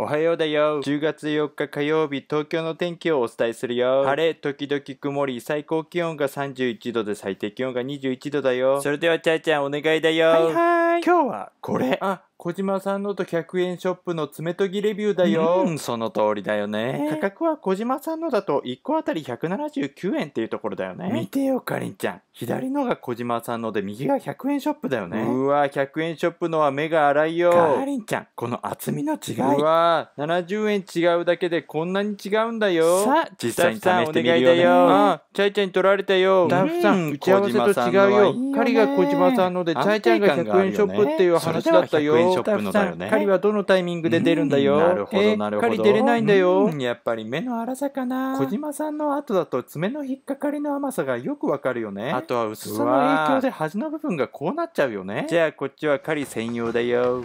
おはようだよ。10月4日火曜日、東京の天気をお伝えするよ。晴れ、時々曇り、最高気温が31度で最低気温が21度だよ。それでは、ちゃーちゃんお願いだよ。はいはい。今日はこれあ小島さんのと100円ショップの爪とぎレビューだよ、うん、その通りだよね価格は小島さんのだと1個あたり179円っていうところだよね見てよかりんちゃん左のが小島さんので右が100円ショップだよねうわ100円ショップのは目が荒いよかりんちゃんこの厚みの違いうわ70円違うだけでこんなに違うんだよさあ実際に試してみるよ、ね、あチャイちゃんに取られたよダフさん打ち合わせと違うよ狩りが小島さんのでチャイちゃんが100円ショップっていう話話だったよ。100円ショップのだよね。狩りはどのタイミングで出るんだよ。うなるほど、なるほど。狩り出れないんだよ、やっぱり目の粗さかな。小島さんの後だと爪の引っかかりの甘さがよくわかるよね。あとは薄さの影響で端の部分がこうなっちゃうよね。じゃあこっちは狩り専用だよ。